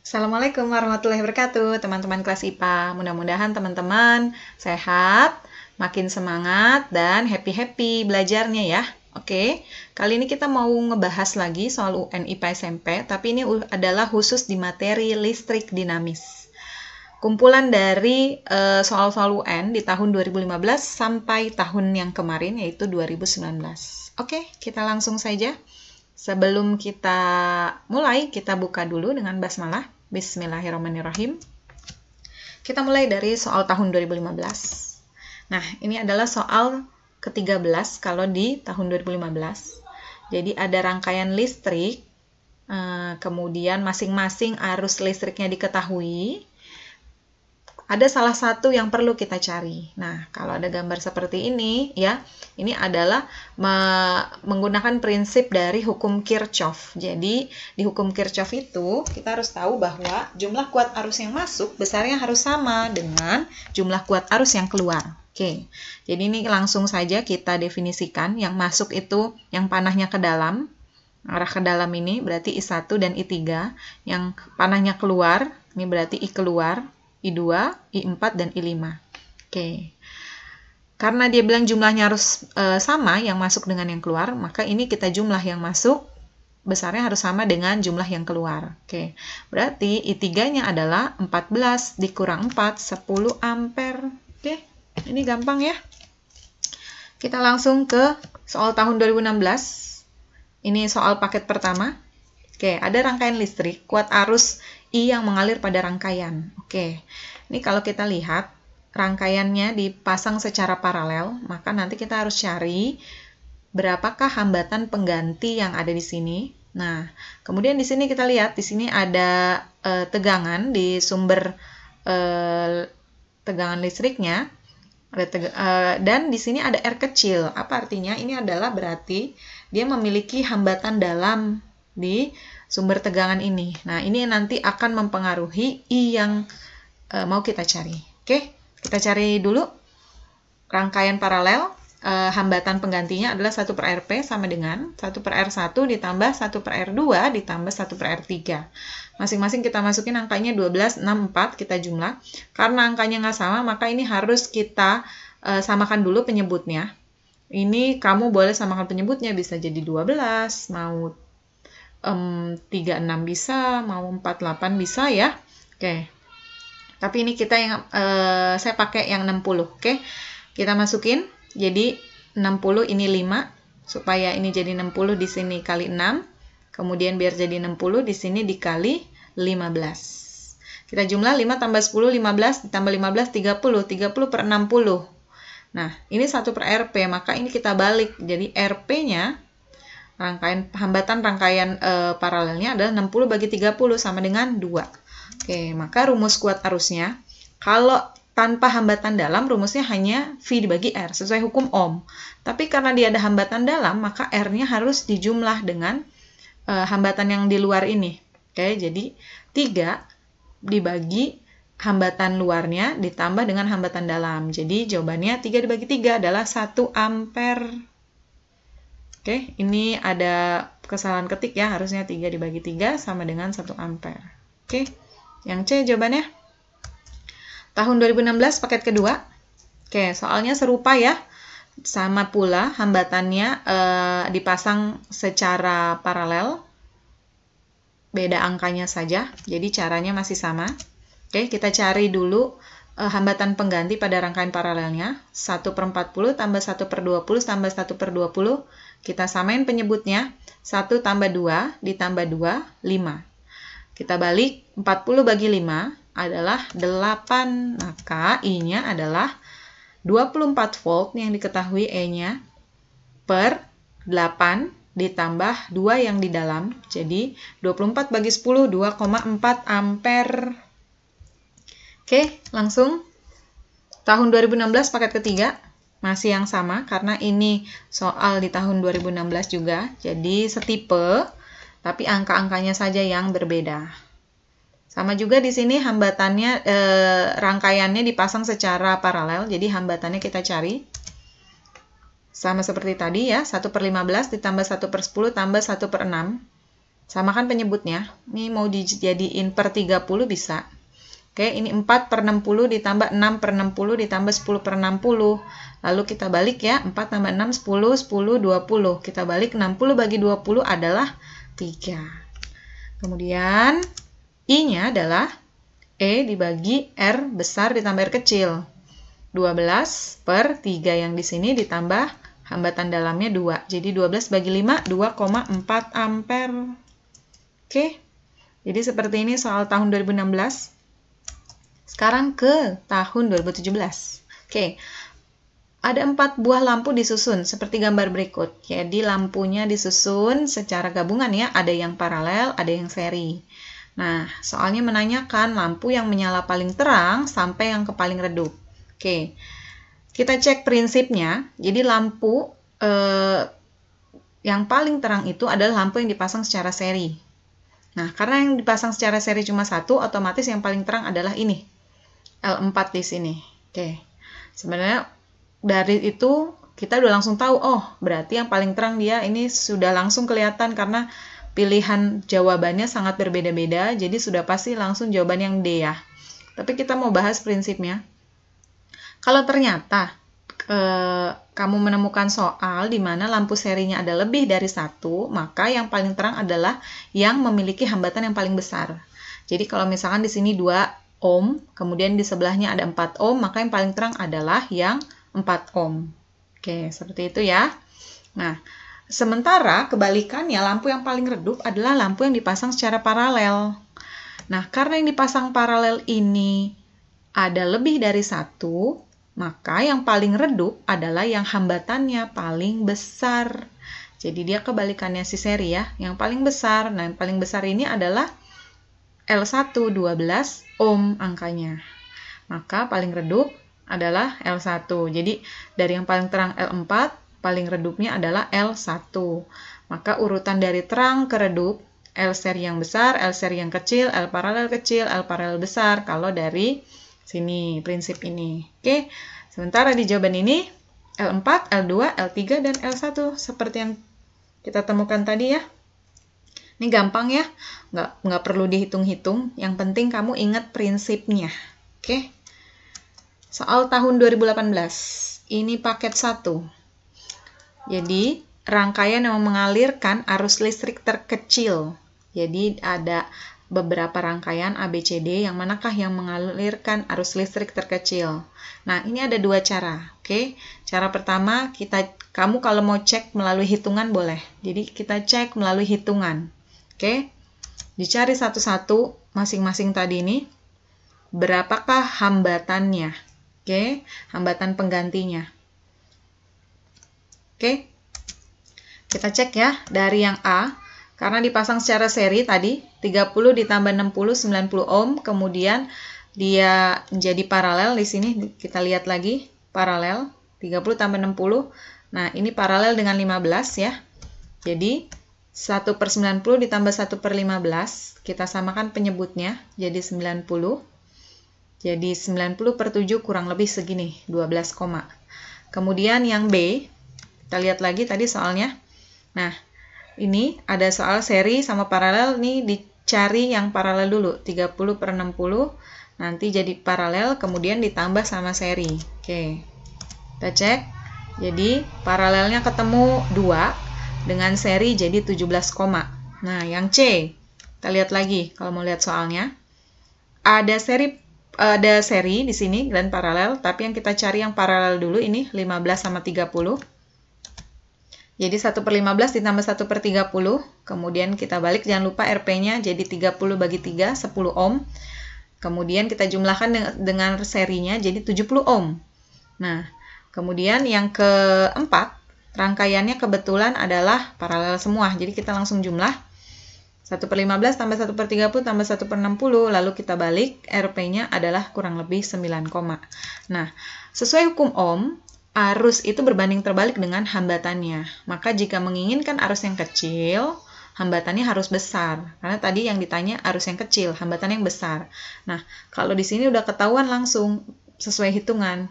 Assalamualaikum warahmatullahi wabarakatuh, teman-teman kelas IPA. Mudah-mudahan teman-teman sehat, makin semangat, dan happy-happy belajarnya ya. Oke, kali ini kita mau ngebahas lagi soal UN IPA SMP, tapi ini adalah khusus di materi listrik dinamis. Kumpulan dari eh, soal-soal uh, UN di tahun 2015 sampai tahun yang kemarin, yaitu 2019. Oke, kita langsung saja. Sebelum kita mulai, kita buka dulu dengan basmalah. Bismillahirrahmanirrahim. Kita mulai dari soal tahun 2015. Nah, ini adalah soal ke-13 kalau di tahun 2015. Jadi ada rangkaian listrik, eh, kemudian masing-masing arus listriknya diketahui, ada salah satu yang perlu kita cari. Nah, kalau ada gambar seperti ini, ya, ini adalah me menggunakan prinsip dari hukum Kirchhoff. Jadi, di hukum Kirchhoff itu, kita harus tahu bahwa jumlah kuat arus yang masuk besarnya harus sama dengan jumlah kuat arus yang keluar. Oke, jadi ini langsung saja kita definisikan yang masuk itu yang panahnya ke dalam, arah ke dalam ini berarti I1 dan I3, yang panahnya keluar, ini berarti I keluar, I2, I4, dan I5. Oke. Karena dia bilang jumlahnya harus e, sama yang masuk dengan yang keluar, maka ini kita jumlah yang masuk besarnya harus sama dengan jumlah yang keluar. Oke. Berarti I3-nya adalah 14 dikurang 4, 10 ampere. Oke. Ini gampang ya. Kita langsung ke soal tahun 2016. Ini soal paket pertama. Oke, ada rangkaian listrik kuat arus I yang mengalir pada rangkaian. Oke, ini kalau kita lihat rangkaiannya dipasang secara paralel, maka nanti kita harus cari berapakah hambatan pengganti yang ada di sini. Nah, kemudian di sini kita lihat, di sini ada e, tegangan di sumber e, tegangan listriknya. Eh, dan di sini ada R kecil. Apa artinya? Ini adalah berarti dia memiliki hambatan dalam di sumber tegangan ini. Nah, ini nanti akan mempengaruhi I yang e, mau kita cari. Oke, kita cari dulu rangkaian paralel. E, hambatan penggantinya adalah 1 per RP sama dengan 1 per R1 ditambah 1 per R2 ditambah 1 per R3. Masing-masing kita masukin angkanya 12, 6, 4, kita jumlah. Karena angkanya nggak sama, maka ini harus kita e, samakan dulu penyebutnya. Ini kamu boleh samakan penyebutnya, bisa jadi 12, mau um, 36 bisa, mau 48 bisa ya. Oke. Okay. Tapi ini kita yang uh, saya pakai yang 60, oke. Okay. Kita masukin. Jadi 60 ini 5 supaya ini jadi 60 di sini kali 6. Kemudian biar jadi 60 di sini dikali 15. Kita jumlah 5 tambah 10 15 ditambah 15 30, 30 per 60. Nah, ini 1 per RP, maka ini kita balik. Jadi RP-nya rangkaian hambatan rangkaian e, paralelnya adalah 60 bagi 30 sama dengan 2. Oke, maka rumus kuat arusnya kalau tanpa hambatan dalam rumusnya hanya V dibagi R sesuai hukum Ohm. Tapi karena dia ada hambatan dalam maka R-nya harus dijumlah dengan e, hambatan yang di luar ini. Oke, jadi 3 dibagi hambatan luarnya ditambah dengan hambatan dalam. Jadi jawabannya 3 dibagi 3 adalah 1 ampere Oke, ini ada kesalahan ketik ya, harusnya 3 dibagi 3 sama dengan 1 ampere. Oke, yang C jawabannya. Tahun 2016 paket kedua. Oke, soalnya serupa ya. Sama pula hambatannya eh, dipasang secara paralel. Beda angkanya saja, jadi caranya masih sama. Oke, kita cari dulu Eh, hambatan pengganti pada rangkaian paralelnya. 1 per 40 tambah 1 per 20 tambah 1 per 20. Kita samain penyebutnya. 1 tambah 2 ditambah 2, 5. Kita balik 40 bagi 5 adalah 8. Maka nah, I-nya adalah 24 volt yang diketahui E-nya per 8 ditambah 2 yang di dalam. Jadi 24 bagi 10, 2,4 ampere Oke, langsung. Tahun 2016 paket ketiga masih yang sama karena ini soal di tahun 2016 juga. Jadi setipe tapi angka-angkanya saja yang berbeda. Sama juga di sini hambatannya eh, rangkaiannya dipasang secara paralel, jadi hambatannya kita cari. Sama seperti tadi ya, 1 per 15 ditambah 1 per 10 tambah 1 per 6. Sama kan penyebutnya, ini mau dijadiin per 30 bisa. Oke, ini 4 per 60 ditambah 6 per 60 ditambah 10 per 60. Lalu kita balik ya, 4 tambah 6, 10, 10, 20. Kita balik 60 bagi 20 adalah 3. Kemudian, I-nya adalah E dibagi R besar ditambah R kecil. 12 per 3 yang di sini ditambah hambatan dalamnya 2. Jadi 12 bagi 5, 2,4 ampere. Oke, jadi seperti ini soal tahun 2016. Sekarang ke tahun 2017. Oke, okay. ada empat buah lampu disusun seperti gambar berikut. Jadi lampunya disusun secara gabungan ya, ada yang paralel, ada yang seri. Nah, soalnya menanyakan lampu yang menyala paling terang sampai yang ke paling redup. Oke, kita cek prinsipnya. Jadi lampu eh, yang paling terang itu adalah lampu yang dipasang secara seri. Nah, karena yang dipasang secara seri cuma satu, otomatis yang paling terang adalah ini, L4 di sini. Oke. Sebenarnya dari itu kita udah langsung tahu, oh, berarti yang paling terang dia ini sudah langsung kelihatan karena pilihan jawabannya sangat berbeda-beda, jadi sudah pasti langsung jawaban yang D ya. Tapi kita mau bahas prinsipnya. Kalau ternyata ke, eh, kamu menemukan soal di mana lampu serinya ada lebih dari satu, maka yang paling terang adalah yang memiliki hambatan yang paling besar. Jadi kalau misalkan di sini dua ohm, kemudian di sebelahnya ada 4 ohm, maka yang paling terang adalah yang 4 ohm. Oke, seperti itu ya. Nah, sementara kebalikannya lampu yang paling redup adalah lampu yang dipasang secara paralel. Nah, karena yang dipasang paralel ini ada lebih dari satu, maka yang paling redup adalah yang hambatannya paling besar. Jadi dia kebalikannya si seri ya, yang paling besar. Nah, yang paling besar ini adalah L1 12 ohm angkanya. Maka paling redup adalah L1. Jadi dari yang paling terang L4, paling redupnya adalah L1. Maka urutan dari terang ke redup, L seri yang besar, L seri yang kecil, L paralel kecil, L paralel besar. Kalau dari sini, prinsip ini. Oke, sementara di jawaban ini, L4, L2, L3, dan L1. Seperti yang kita temukan tadi ya. Ini gampang ya, nggak, nggak perlu dihitung-hitung. Yang penting kamu ingat prinsipnya. Oke, soal tahun 2018. Ini paket 1. Jadi, rangkaian yang mengalirkan arus listrik terkecil. Jadi, ada beberapa rangkaian ABCD yang manakah yang mengalirkan arus listrik terkecil. Nah, ini ada dua cara, oke? Cara pertama, kita kamu kalau mau cek melalui hitungan boleh. Jadi, kita cek melalui hitungan. Oke, dicari satu-satu masing-masing tadi ini. Berapakah hambatannya? Oke, hambatan penggantinya. Oke, kita cek ya dari yang A. Karena dipasang secara seri tadi, 30 ditambah 60, 90 ohm. Kemudian dia jadi paralel di sini. Kita lihat lagi, paralel. 30 tambah 60. Nah, ini paralel dengan 15 ya. Jadi, 1 per 90 ditambah 1 per 15, kita samakan penyebutnya, jadi 90. Jadi 90 per 7 kurang lebih segini, 12 koma. Kemudian yang B, kita lihat lagi tadi soalnya. Nah, ini ada soal seri sama paralel, nih dicari yang paralel dulu, 30 per 60, nanti jadi paralel, kemudian ditambah sama seri. Oke, kita cek. Jadi, paralelnya ketemu 2, dengan seri jadi 17 koma. Nah, yang C, kita lihat lagi kalau mau lihat soalnya. Ada seri ada seri di sini dan paralel, tapi yang kita cari yang paralel dulu ini 15 sama 30. Jadi 1 per 15 ditambah 1 per 30, kemudian kita balik, jangan lupa RP-nya jadi 30 bagi 3, 10 ohm. Kemudian kita jumlahkan dengan serinya jadi 70 ohm. Nah, kemudian yang keempat, Rangkaiannya kebetulan adalah paralel semua. Jadi kita langsung jumlah. 1 per 15 tambah 1 per 30 tambah 1 per 60. Lalu kita balik. RP-nya adalah kurang lebih 9, nah sesuai hukum Ohm, arus itu berbanding terbalik dengan hambatannya. Maka jika menginginkan arus yang kecil, hambatannya harus besar. Karena tadi yang ditanya arus yang kecil, hambatan yang besar. Nah, kalau di sini udah ketahuan langsung sesuai hitungan.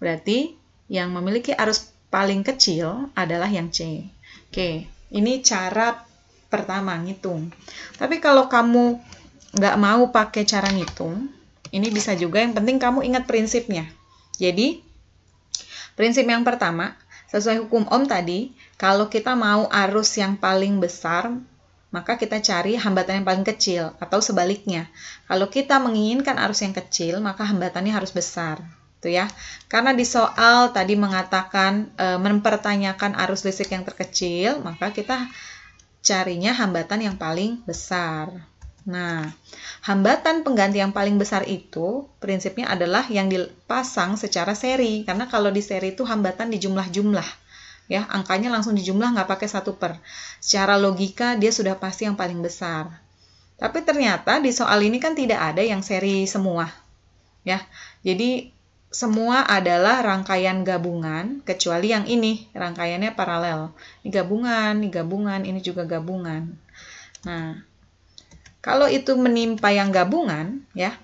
Berarti yang memiliki arus paling kecil adalah yang C. Oke, ini cara pertama ngitung. Tapi kalau kamu nggak mau pakai cara ngitung, ini bisa juga yang penting kamu ingat prinsipnya. Jadi, prinsip yang pertama, sesuai hukum Ohm tadi, kalau kita mau arus yang paling besar, maka kita cari hambatan yang paling kecil atau sebaliknya. Kalau kita menginginkan arus yang kecil, maka hambatannya harus besar gitu ya. Karena di soal tadi mengatakan e, mempertanyakan arus listrik yang terkecil, maka kita carinya hambatan yang paling besar. Nah, hambatan pengganti yang paling besar itu prinsipnya adalah yang dipasang secara seri. Karena kalau di seri itu hambatan di jumlah-jumlah. Ya, angkanya langsung dijumlah nggak pakai satu per. Secara logika dia sudah pasti yang paling besar. Tapi ternyata di soal ini kan tidak ada yang seri semua. Ya, jadi semua adalah rangkaian gabungan, kecuali yang ini, rangkaiannya paralel. Ini gabungan, ini gabungan, ini juga gabungan. Nah, kalau itu menimpa yang gabungan, ya,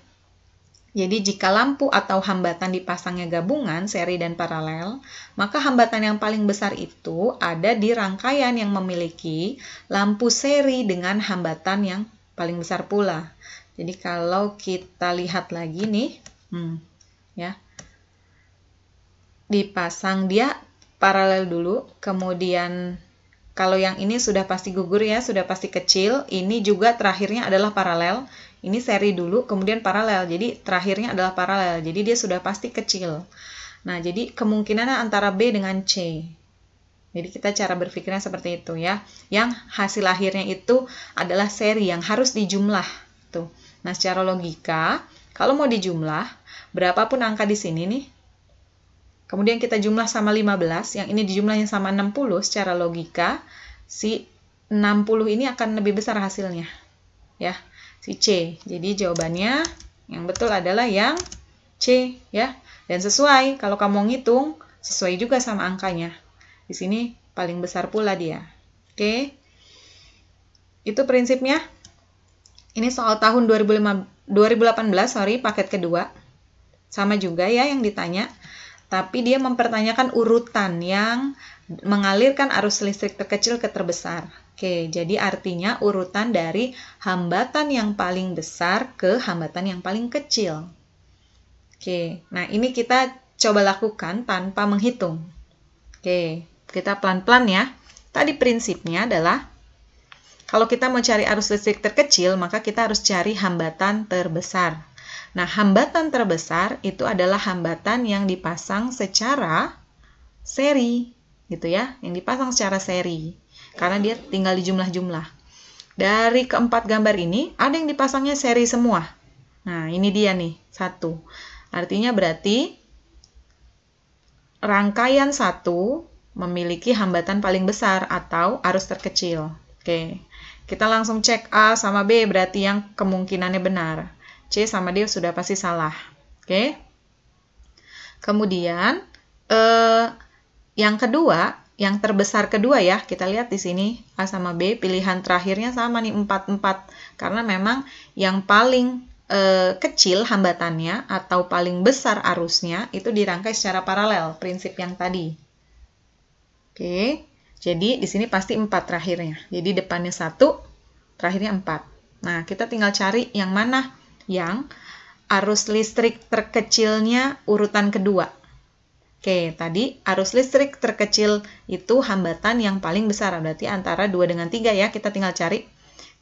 jadi jika lampu atau hambatan dipasangnya gabungan, seri dan paralel, maka hambatan yang paling besar itu ada di rangkaian yang memiliki lampu seri dengan hambatan yang paling besar pula. Jadi kalau kita lihat lagi nih, hmm, ya, dipasang dia paralel dulu, kemudian kalau yang ini sudah pasti gugur ya, sudah pasti kecil, ini juga terakhirnya adalah paralel. Ini seri dulu, kemudian paralel. Jadi terakhirnya adalah paralel. Jadi dia sudah pasti kecil. Nah, jadi kemungkinan antara B dengan C. Jadi kita cara berpikirnya seperti itu ya. Yang hasil akhirnya itu adalah seri yang harus dijumlah. Tuh. Nah, secara logika, kalau mau dijumlah, berapapun angka di sini nih, Kemudian kita jumlah sama 15, yang ini dijumlahnya sama 60 secara logika, si 60 ini akan lebih besar hasilnya. Ya, si C. Jadi jawabannya yang betul adalah yang C, ya. Dan sesuai, kalau kamu ngitung, sesuai juga sama angkanya. Di sini paling besar pula dia. Oke. Itu prinsipnya. Ini soal tahun 2015, 2018, sorry, paket kedua. Sama juga ya yang ditanya tapi dia mempertanyakan urutan yang mengalirkan arus listrik terkecil ke terbesar. Oke, jadi artinya urutan dari hambatan yang paling besar ke hambatan yang paling kecil. Oke, nah ini kita coba lakukan tanpa menghitung. Oke, kita pelan-pelan ya. Tadi prinsipnya adalah kalau kita mau cari arus listrik terkecil, maka kita harus cari hambatan terbesar. Nah, hambatan terbesar itu adalah hambatan yang dipasang secara seri, gitu ya, yang dipasang secara seri. Karena dia tinggal di jumlah-jumlah. Dari keempat gambar ini, ada yang dipasangnya seri semua. Nah, ini dia nih, satu. Artinya berarti rangkaian satu memiliki hambatan paling besar atau arus terkecil. Oke, kita langsung cek A sama B berarti yang kemungkinannya benar. C sama D sudah pasti salah. Oke. Okay? Kemudian eh, yang kedua, yang terbesar kedua ya, kita lihat di sini A sama B pilihan terakhirnya sama nih 44 karena memang yang paling eh, kecil hambatannya atau paling besar arusnya itu dirangkai secara paralel, prinsip yang tadi. Oke. Jadi di sini pasti 4 terakhirnya. Jadi depannya satu, terakhirnya empat. Nah, kita tinggal cari yang mana yang arus listrik terkecilnya urutan kedua. Oke, tadi arus listrik terkecil itu hambatan yang paling besar, berarti antara 2 dengan 3 ya, kita tinggal cari.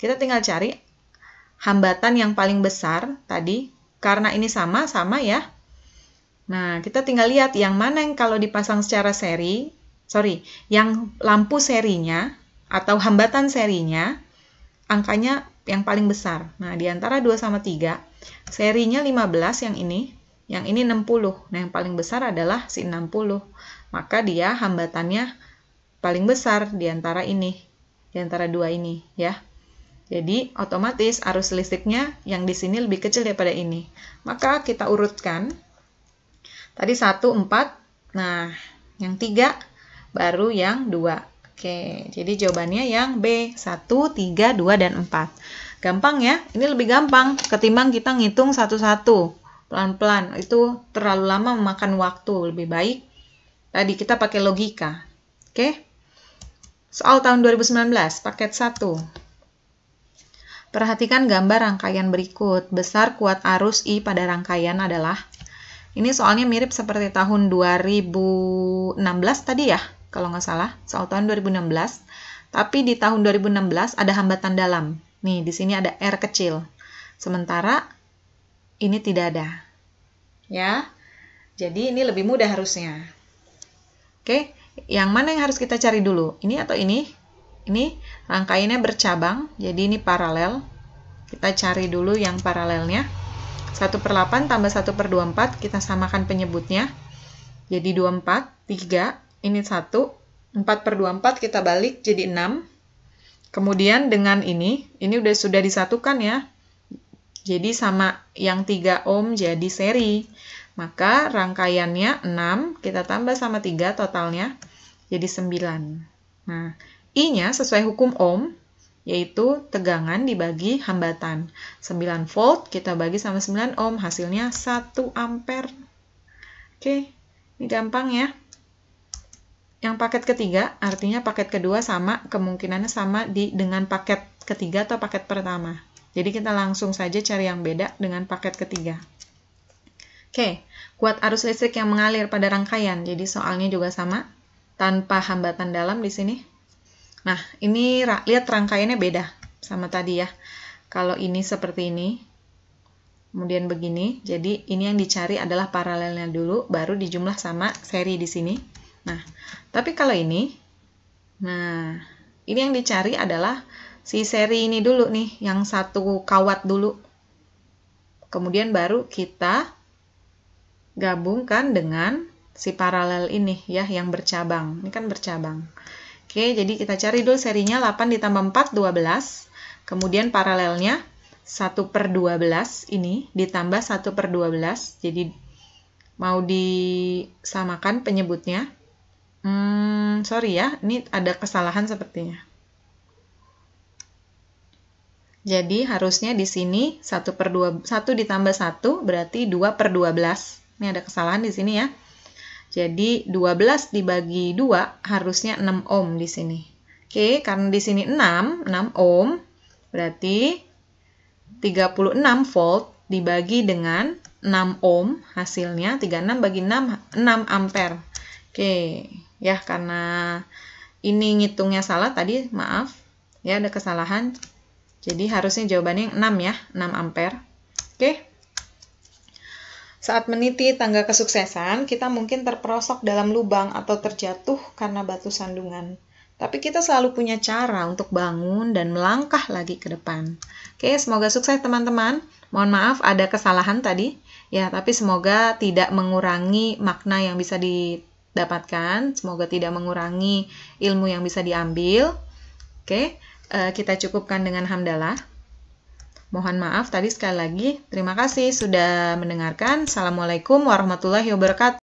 Kita tinggal cari hambatan yang paling besar tadi, karena ini sama-sama ya. Nah, kita tinggal lihat yang mana yang kalau dipasang secara seri, sorry, yang lampu serinya atau hambatan serinya, angkanya yang paling besar. Nah, di antara 2 sama 3, serinya 15 yang ini, yang ini 60. Nah, yang paling besar adalah si 60. Maka dia hambatannya paling besar di antara ini, di antara dua ini, ya. Jadi, otomatis arus listriknya yang di sini lebih kecil daripada ini. Maka kita urutkan. Tadi 1, 4. Nah, yang 3 baru yang 2. Oke, jadi jawabannya yang B, 1, 3, 2, dan 4. Gampang ya, ini lebih gampang ketimbang kita ngitung satu-satu. Pelan-pelan, itu terlalu lama memakan waktu. Lebih baik tadi kita pakai logika. Oke, soal tahun 2019, paket 1. Perhatikan gambar rangkaian berikut. Besar kuat arus I pada rangkaian adalah... Ini soalnya mirip seperti tahun 2016 tadi ya kalau nggak salah, soal tahun 2016. Tapi di tahun 2016 ada hambatan dalam. Nih, di sini ada R kecil. Sementara ini tidak ada. Ya. Jadi ini lebih mudah harusnya. Oke, yang mana yang harus kita cari dulu? Ini atau ini? Ini rangkaiannya bercabang, jadi ini paralel. Kita cari dulu yang paralelnya. 1 per 8 tambah 1 per 24, kita samakan penyebutnya. Jadi 24, 3, ini 1, 4 per 2, 4 kita balik jadi 6. Kemudian dengan ini, ini udah sudah disatukan ya. Jadi sama yang 3 ohm jadi seri. Maka rangkaiannya 6, kita tambah sama 3 totalnya jadi 9. Nah, I-nya sesuai hukum ohm, yaitu tegangan dibagi hambatan. 9 volt kita bagi sama 9 ohm, hasilnya 1 ampere. Oke, ini gampang ya. Yang paket ketiga artinya paket kedua sama kemungkinannya sama di dengan paket ketiga atau paket pertama. Jadi kita langsung saja cari yang beda dengan paket ketiga. Oke, kuat arus listrik yang mengalir pada rangkaian. Jadi soalnya juga sama tanpa hambatan dalam di sini. Nah, ini lihat rangkaiannya beda sama tadi ya. Kalau ini seperti ini, kemudian begini. Jadi ini yang dicari adalah paralelnya dulu, baru dijumlah sama seri di sini. Nah, tapi kalau ini, nah ini yang dicari adalah si seri ini dulu nih, yang satu kawat dulu. Kemudian baru kita gabungkan dengan si paralel ini ya, yang bercabang. Ini kan bercabang. Oke, jadi kita cari dulu serinya 8 ditambah 4, 12. Kemudian paralelnya 1 per 12 ini ditambah 1 per 12. Jadi mau disamakan penyebutnya. Hmm, sorry ya, ini ada kesalahan sepertinya. Jadi harusnya di sini 1 per 2, 1 ditambah 1 berarti 2 per 12. Ini ada kesalahan di sini ya. Jadi 12 dibagi 2 harusnya 6 ohm di sini. Oke, karena di sini 6, 6 ohm berarti 36 volt dibagi dengan 6 ohm hasilnya 36 bagi 6, 6 ampere. Oke ya karena ini ngitungnya salah tadi maaf ya ada kesalahan jadi harusnya jawabannya 6 ya 6 ampere oke saat meniti tangga kesuksesan kita mungkin terperosok dalam lubang atau terjatuh karena batu sandungan tapi kita selalu punya cara untuk bangun dan melangkah lagi ke depan. Oke, semoga sukses teman-teman. Mohon maaf ada kesalahan tadi. Ya, tapi semoga tidak mengurangi makna yang bisa di dapatkan. Semoga tidak mengurangi ilmu yang bisa diambil. Oke, eh, kita cukupkan dengan hamdalah. Mohon maaf tadi sekali lagi. Terima kasih sudah mendengarkan. Assalamualaikum warahmatullahi wabarakatuh.